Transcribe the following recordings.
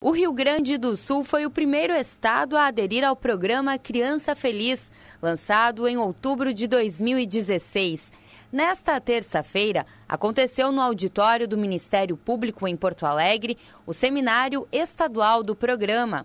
O Rio Grande do Sul foi o primeiro estado a aderir ao programa Criança Feliz, lançado em outubro de 2016. Nesta terça-feira, aconteceu no auditório do Ministério Público em Porto Alegre o seminário estadual do programa.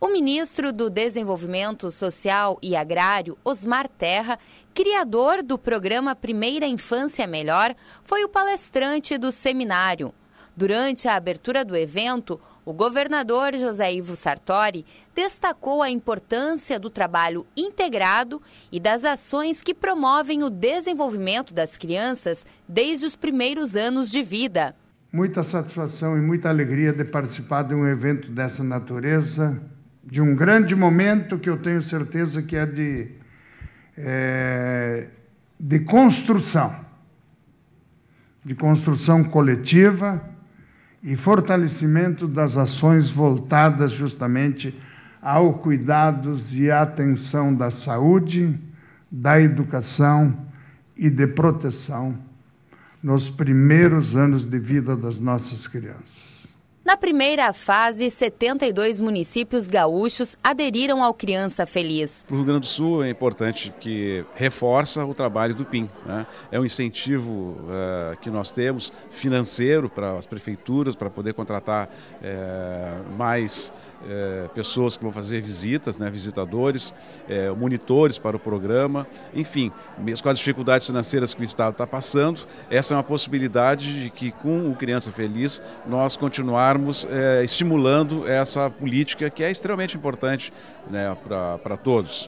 O ministro do Desenvolvimento Social e Agrário, Osmar Terra, criador do programa Primeira Infância Melhor, foi o palestrante do seminário. Durante a abertura do evento, o governador José Ivo Sartori destacou a importância do trabalho integrado e das ações que promovem o desenvolvimento das crianças desde os primeiros anos de vida. Muita satisfação e muita alegria de participar de um evento dessa natureza de um grande momento que eu tenho certeza que é de, é, de construção, de construção coletiva e fortalecimento das ações voltadas justamente ao cuidados e à atenção da saúde, da educação e de proteção nos primeiros anos de vida das nossas crianças. Na primeira fase, 72 municípios gaúchos aderiram ao Criança Feliz. Para o Rio Grande do Sul é importante que reforça o trabalho do PIN. Né? É um incentivo uh, que nós temos financeiro para as prefeituras, para poder contratar uh, mais uh, pessoas que vão fazer visitas, né? visitadores, monitores para o programa. Enfim, mesmo com as dificuldades financeiras que o Estado está passando, essa é uma possibilidade de que com o Criança Feliz nós continuarmos estarmos é, estimulando essa política que é extremamente importante né, para todos.